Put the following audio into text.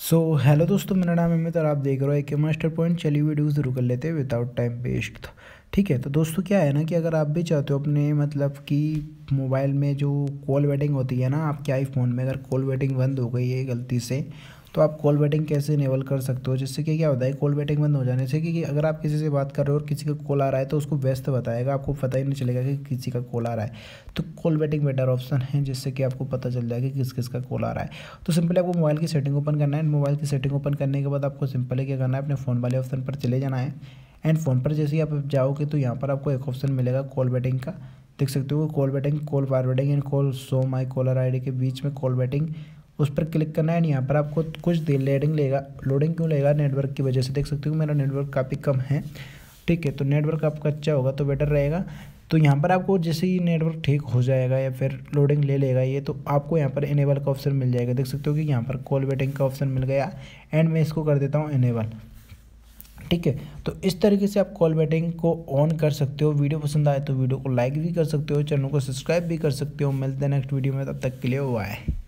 सो so, hello दोस्तों मेरा नाम अमित और आप देख रहे हो एक मास्टर पॉइंट चलिए वीडियो शुरू कर लेते हैं विदाउट टाइम वेस्ट ठीक है तो दोस्तों क्या है ना कि अगर आप भी चाहते हो अपने मतलब कि मोबाइल में जो कॉल वेटिंग होती है ना आपके आईफोन में अगर कॉल वेटिंग बंद हो गई है गलती से तो आप कॉल वेटिंग कैसे इनेबल कर सकते हो जिससे कि क्या होता है कॉल वेटिंग बंद हो जाने से कि अगर आप किसी से बात कर रहे हो और किसी का कॉल आ रहा है तो उसको व्यस्त बताएगा आपको पता ही नहीं चलेगा कि किसी का कॉल आ रहा है तो कॉल वेटिंग बेटर ऑप्शन है जिससे कि आपको पता चल जाए कि किस किस का कॉल आ रहा है तो सिंपली आपको मोबाइल की सेटिंग ओपन करना है मोबाइल की सेटिंग ओपन करने के बाद आपको सिंपली क्या करना है अपने फ़ोन वाले ऑप्शन पर चले जाना है एंड फ़ोन पर जैसे ही आप जाओगे तो यहाँ पर आपको एक ऑप्शन मिलेगा कॉल वेटिंग का देख सकते हो कॉल बैटिंग कॉल बार बैटिंग and call show my caller ID के बीच में कॉल बैटिंग उस पर क्लिक करना है यहाँ पर आपको कुछ देर लोडिंग लेगा लोडिंग क्यों लेगा नेटवर्क की वजह से देख सकते हो मेरा नेटवर्क काफ़ी कम है ठीक है तो नेटवर्क आपका अच्छा होगा तो बेटर रहेगा तो यहाँ पर आपको जैसे ही नेटवर्क ठीक हो जाएगा या फिर लोडिंग ले लेगा ये तो आपको यहाँ पर इनेबल का ऑप्शन मिल जाएगा देख सकते हो कि यहाँ पर कॉल वेटिंग का ऑप्शन मिल गया एंड मैं इसको कर देता हूँ इनेबल ठीक है तो इस तरीके से आप कॉल बैटिंग को ऑन कर सकते हो वीडियो पसंद आए तो वीडियो को लाइक भी कर सकते हो चैनल को सब्सक्राइब भी कर सकते हो मिलते हैं नेक्स्ट वीडियो में तब तक के लिए हुआ है